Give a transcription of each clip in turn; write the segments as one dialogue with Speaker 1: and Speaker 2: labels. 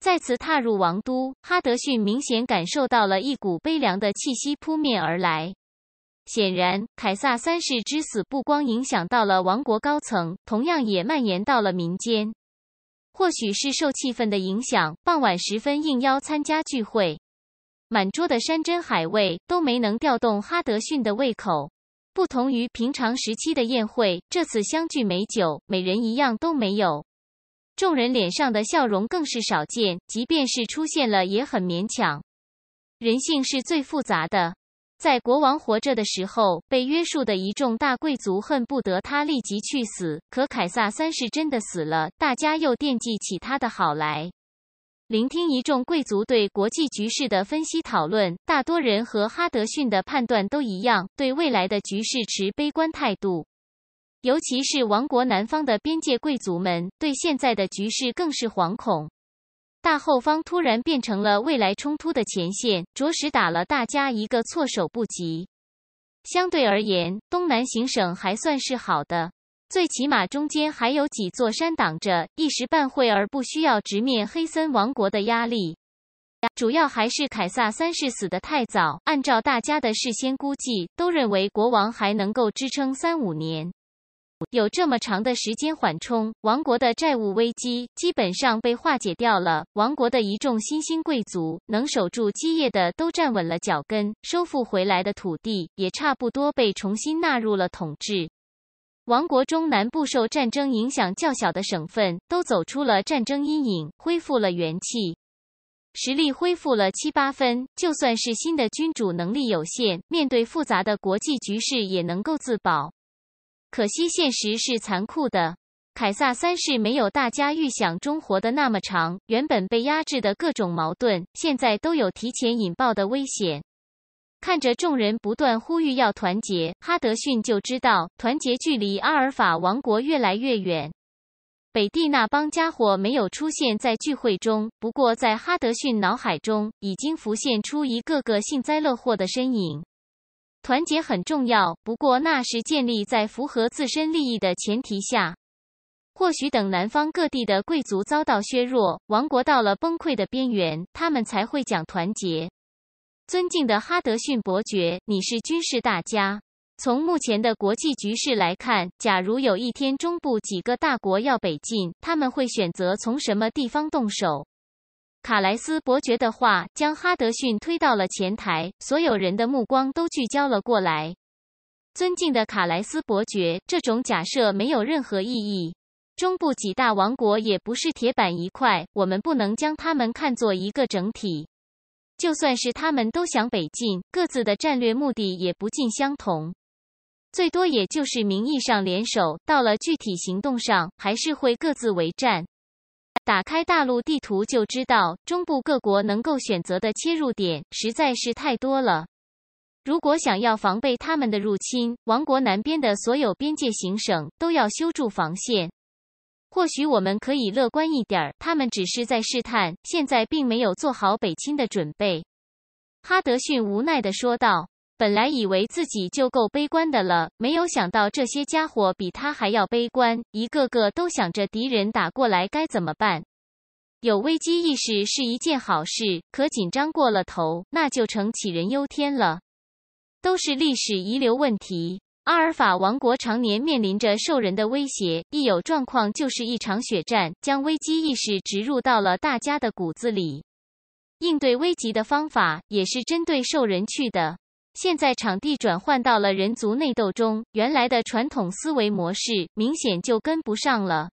Speaker 1: 再次踏入王都，哈德逊明显感受到了一股悲凉的气息扑面而来。显然，凯撒三世之死不光影响到了王国高层，同样也蔓延到了民间。或许是受气氛的影响，傍晚时分应邀参加聚会，满桌的山珍海味都没能调动哈德逊的胃口。不同于平常时期的宴会，这次相聚美酒美人一样都没有。众人脸上的笑容更是少见，即便是出现了，也很勉强。人性是最复杂的。在国王活着的时候，被约束的一众大贵族恨不得他立即去死；可凯撒三世真的死了，大家又惦记起他的好来。聆听一众贵族对国际局势的分析讨论，大多人和哈德逊的判断都一样，对未来的局势持悲观态度。尤其是王国南方的边界贵族们，对现在的局势更是惶恐。大后方突然变成了未来冲突的前线，着实打了大家一个措手不及。相对而言，东南行省还算是好的，最起码中间还有几座山挡着，一时半会儿不需要直面黑森王国的压力。主要还是凯撒三世死的太早，按照大家的事先估计，都认为国王还能够支撑三五年。有这么长的时间缓冲，王国的债务危机基本上被化解掉了。王国的一众新兴贵族能守住基业的都站稳了脚跟，收复回来的土地也差不多被重新纳入了统治。王国中南部受战争影响较小的省份都走出了战争阴影，恢复了元气，实力恢复了七八分。就算是新的君主能力有限，面对复杂的国际局势也能够自保。可惜现实是残酷的，凯撒三世没有大家预想中活的那么长。原本被压制的各种矛盾，现在都有提前引爆的危险。看着众人不断呼吁要团结，哈德逊就知道团结距离阿尔法王国越来越远。北地那帮家伙没有出现在聚会中，不过在哈德逊脑海中已经浮现出一个个幸灾乐祸的身影。团结很重要，不过那是建立在符合自身利益的前提下。或许等南方各地的贵族遭到削弱，王国到了崩溃的边缘，他们才会讲团结。尊敬的哈德逊伯爵，你是军事大家。从目前的国际局势来看，假如有一天中部几个大国要北进，他们会选择从什么地方动手？卡莱斯伯爵的话将哈德逊推到了前台，所有人的目光都聚焦了过来。尊敬的卡莱斯伯爵，这种假设没有任何意义。中部几大王国也不是铁板一块，我们不能将他们看作一个整体。就算是他们都想北进，各自的战略目的也不尽相同，最多也就是名义上联手，到了具体行动上还是会各自为战。打开大陆地图就知道，中部各国能够选择的切入点实在是太多了。如果想要防备他们的入侵，王国南边的所有边界行省都要修筑防线。或许我们可以乐观一点儿，他们只是在试探，现在并没有做好北侵的准备。”哈德逊无奈的说道。本来以为自己就够悲观的了，没有想到这些家伙比他还要悲观，一个个都想着敌人打过来该怎么办。有危机意识是一件好事，可紧张过了头，那就成杞人忧天了。都是历史遗留问题，阿尔法王国常年面临着兽人的威胁，一有状况就是一场血战，将危机意识植入到了大家的骨子里。应对危急的方法也是针对兽人去的。现在场地转换到了人族内斗中，原来的传统思维模式明显就跟不上了。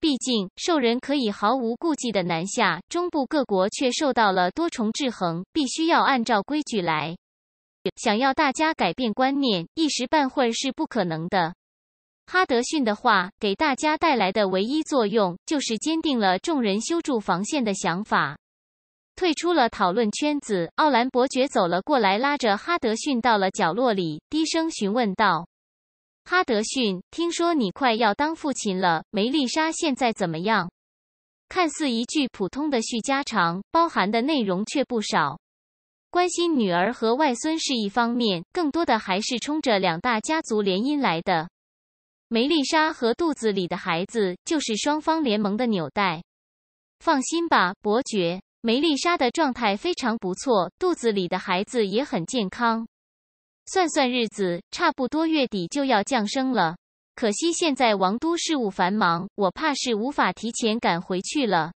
Speaker 1: 毕竟兽人可以毫无顾忌的南下，中部各国却受到了多重制衡，必须要按照规矩来。想要大家改变观念，一时半会儿是不可能的。哈德逊的话给大家带来的唯一作用，就是坚定了众人修筑防线的想法。退出了讨论圈子，奥兰伯爵走了过来，拉着哈德逊到了角落里，低声询问道：“哈德逊，听说你快要当父亲了，梅丽莎现在怎么样？”看似一句普通的叙家常，包含的内容却不少。关心女儿和外孙是一方面，更多的还是冲着两大家族联姻来的。梅丽莎和肚子里的孩子就是双方联盟的纽带。放心吧，伯爵。梅丽莎的状态非常不错，肚子里的孩子也很健康。算算日子，差不多月底就要降生了。可惜现在王都事务繁忙，我怕是无法提前赶回去了。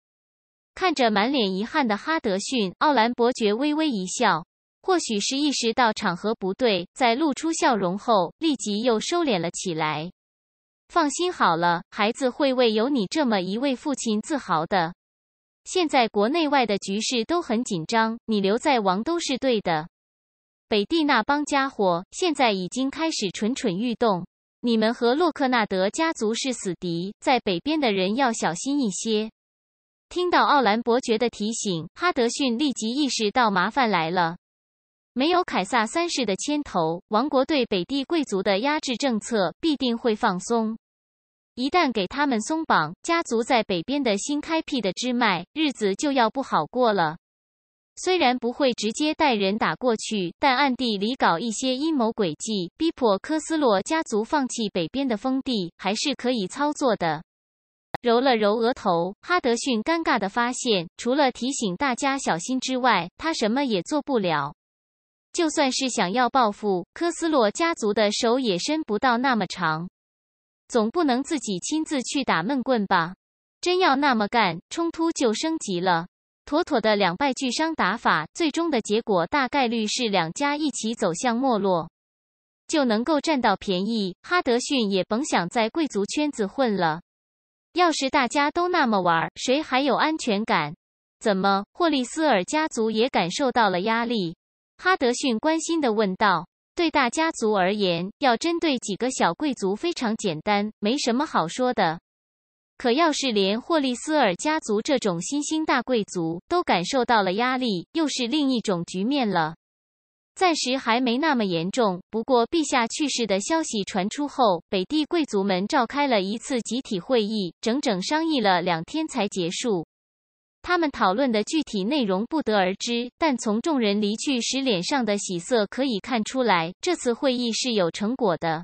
Speaker 1: 看着满脸遗憾的哈德逊，奥兰伯爵微微一笑，或许是意识到场合不对，在露出笑容后立即又收敛了起来。放心好了，孩子会为有你这么一位父亲自豪的。现在国内外的局势都很紧张，你留在王都是对的。北地那帮家伙现在已经开始蠢蠢欲动，你们和洛克纳德家族是死敌，在北边的人要小心一些。听到奥兰伯爵的提醒，哈德逊立即意识到麻烦来了。没有凯撒三世的牵头，王国对北地贵族的压制政策必定会放松。一旦给他们松绑，家族在北边的新开辟的支脉日子就要不好过了。虽然不会直接带人打过去，但暗地里搞一些阴谋诡计，逼迫科斯洛家族放弃北边的封地，还是可以操作的。揉了揉额头，哈德逊尴尬的发现，除了提醒大家小心之外，他什么也做不了。就算是想要报复科斯洛家族，的手也伸不到那么长。总不能自己亲自去打闷棍吧？真要那么干，冲突就升级了，妥妥的两败俱伤打法。最终的结果大概率是两家一起走向没落，就能够占到便宜。哈德逊也甭想在贵族圈子混了。要是大家都那么玩，谁还有安全感？怎么？霍利斯尔家族也感受到了压力？哈德逊关心的问道。对大家族而言，要针对几个小贵族非常简单，没什么好说的。可要是连霍利斯尔家族这种新兴大贵族都感受到了压力，又是另一种局面了。暂时还没那么严重，不过陛下去世的消息传出后，北地贵族们召开了一次集体会议，整整商议了两天才结束。他们讨论的具体内容不得而知，但从众人离去时脸上的喜色可以看出来，这次会议是有成果的。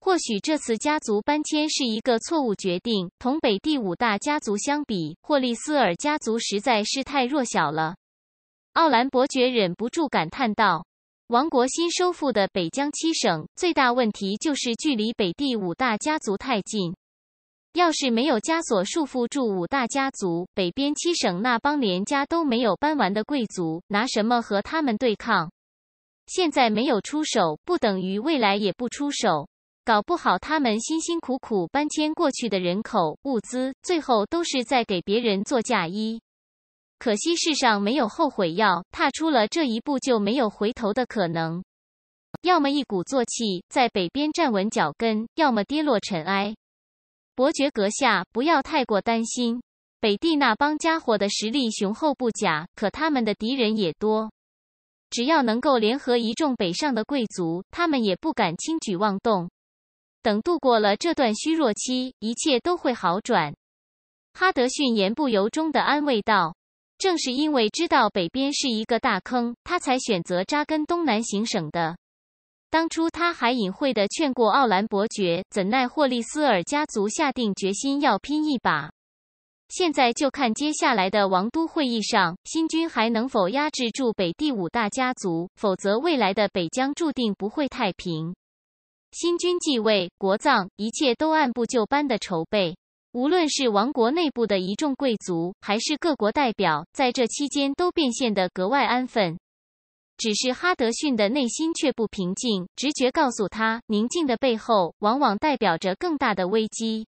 Speaker 1: 或许这次家族搬迁是一个错误决定。同北地五大家族相比，霍利斯尔家族实在是太弱小了。奥兰伯爵忍不住感叹道：“王国新收复的北疆七省，最大问题就是距离北地五大家族太近。”要是没有枷锁束缚住五大家族，北边七省那帮连家都没有搬完的贵族，拿什么和他们对抗？现在没有出手，不等于未来也不出手。搞不好，他们辛辛苦苦搬迁过去的人口、物资，最后都是在给别人做嫁衣。可惜世上没有后悔药，踏出了这一步就没有回头的可能。要么一鼓作气在北边站稳脚跟，要么跌落尘埃。伯爵阁下，不要太过担心。北地那帮家伙的实力雄厚不假，可他们的敌人也多。只要能够联合一众北上的贵族，他们也不敢轻举妄动。等度过了这段虚弱期，一切都会好转。哈德逊言不由衷的安慰道：“正是因为知道北边是一个大坑，他才选择扎根东南行省的。”当初他还隐晦地劝过奥兰伯爵，怎奈霍利斯尔家族下定决心要拼一把。现在就看接下来的王都会议上，新军还能否压制住北第五大家族？否则，未来的北疆注定不会太平。新君继位，国葬，一切都按部就班的筹备。无论是王国内部的一众贵族，还是各国代表，在这期间都变现得格外安分。只是哈德逊的内心却不平静，直觉告诉他，宁静的背后往往代表着更大的危机。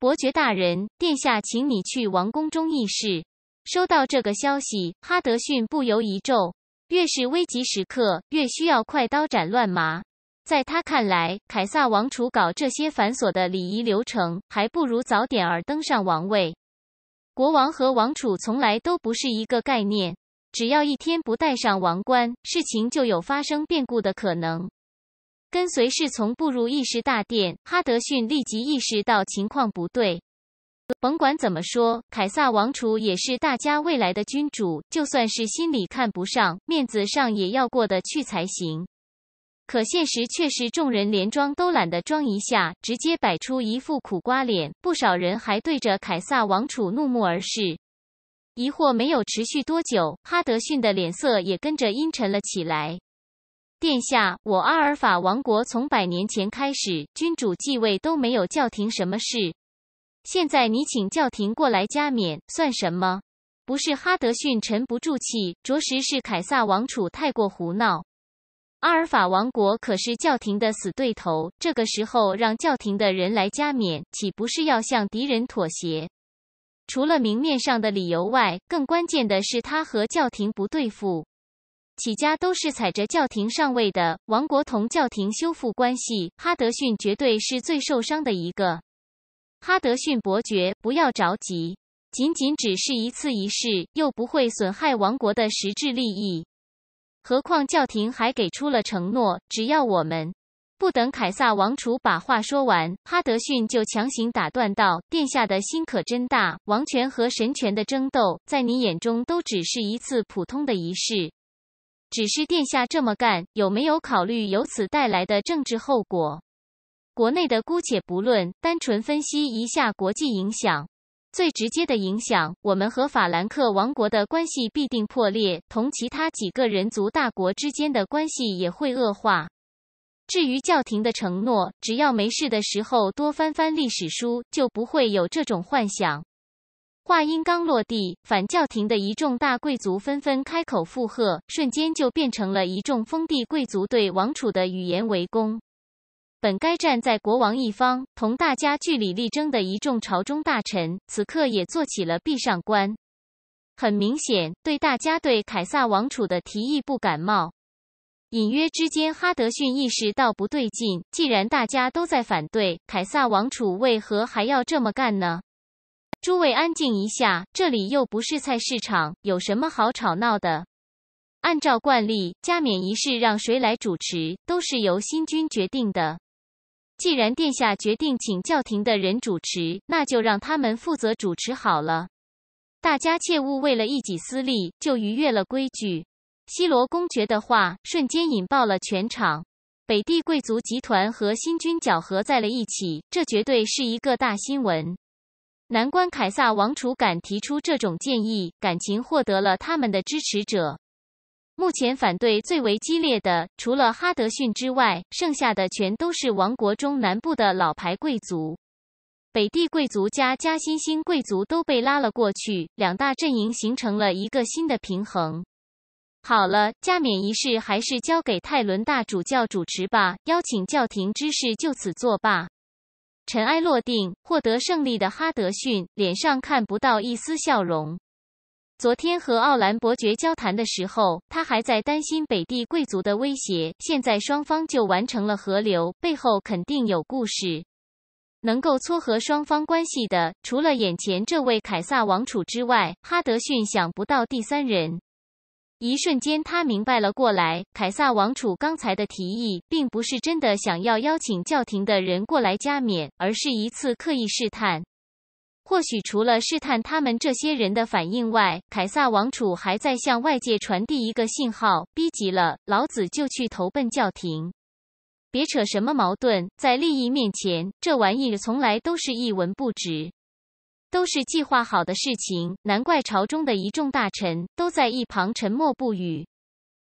Speaker 1: 伯爵大人，殿下，请你去王宫中议事。收到这个消息，哈德逊不由一皱。越是危急时刻，越需要快刀斩乱麻。在他看来，凯撒王储搞这些繁琐的礼仪流程，还不如早点儿登上王位。国王和王储从来都不是一个概念。只要一天不戴上王冠，事情就有发生变故的可能。跟随侍从步入议事大殿，哈德逊立即意识到情况不对。甭管怎么说，凯撒王储也是大家未来的君主，就算是心里看不上，面子上也要过得去才行。可现实却是，众人连装都懒得装一下，直接摆出一副苦瓜脸。不少人还对着凯撒王储怒目而视。疑惑没有持续多久，哈德逊的脸色也跟着阴沉了起来。殿下，我阿尔法王国从百年前开始，君主继位都没有叫停什么事。现在你请教廷过来加冕，算什么？不是哈德逊沉不住气，着实是凯撒王储太过胡闹。阿尔法王国可是教廷的死对头，这个时候让教廷的人来加冕，岂不是要向敌人妥协？除了明面上的理由外，更关键的是他和教廷不对付，起家都是踩着教廷上位的。王国同教廷修复关系，哈德逊绝对是最受伤的一个。哈德逊伯爵，不要着急，仅仅只是一次仪式，又不会损害王国的实质利益。何况教廷还给出了承诺，只要我们。不等凯撒王储把话说完，哈德逊就强行打断道：“殿下的心可真大，王权和神权的争斗，在你眼中都只是一次普通的仪式。只是殿下这么干，有没有考虑由此带来的政治后果？国内的姑且不论，单纯分析一下国际影响。最直接的影响，我们和法兰克王国的关系必定破裂，同其他几个人族大国之间的关系也会恶化。”至于教廷的承诺，只要没事的时候多翻翻历史书，就不会有这种幻想。话音刚落地，反教廷的一众大贵族纷纷开口附和，瞬间就变成了一众封地贵族对王储的语言围攻。本该站在国王一方，同大家据理力争的一众朝中大臣，此刻也做起了壁上观。很明显，对大家对凯撒王储的提议不感冒。隐约之间，哈德逊意识到不对劲。既然大家都在反对凯撒王储，为何还要这么干呢？诸位安静一下，这里又不是菜市场，有什么好吵闹的？按照惯例，加冕仪式让谁来主持，都是由新君决定的。既然殿下决定请教廷的人主持，那就让他们负责主持好了。大家切勿为了一己私利就逾越了规矩。西罗公爵的话瞬间引爆了全场，北地贵族集团和新军搅合在了一起，这绝对是一个大新闻。南关凯撒王储敢提出这种建议，感情获得了他们的支持者。目前反对最为激烈的，除了哈德逊之外，剩下的全都是王国中南部的老牌贵族。北地贵族加加新兴贵族都被拉了过去，两大阵营形成了一个新的平衡。好了，加冕仪式还是交给泰伦大主教主持吧。邀请教廷之事就此作罢，尘埃落定，获得胜利的哈德逊脸上看不到一丝笑容。昨天和奥兰伯爵交谈的时候，他还在担心北地贵族的威胁。现在双方就完成了合流，背后肯定有故事。能够撮合双方关系的，除了眼前这位凯撒王储之外，哈德逊想不到第三人。一瞬间，他明白了过来。凯撒王储刚才的提议，并不是真的想要邀请教廷的人过来加冕，而是一次刻意试探。或许除了试探他们这些人的反应外，凯撒王储还在向外界传递一个信号：逼急了，老子就去投奔教廷。别扯什么矛盾，在利益面前，这玩意从来都是一文不值。都是计划好的事情，难怪朝中的一众大臣都在一旁沉默不语。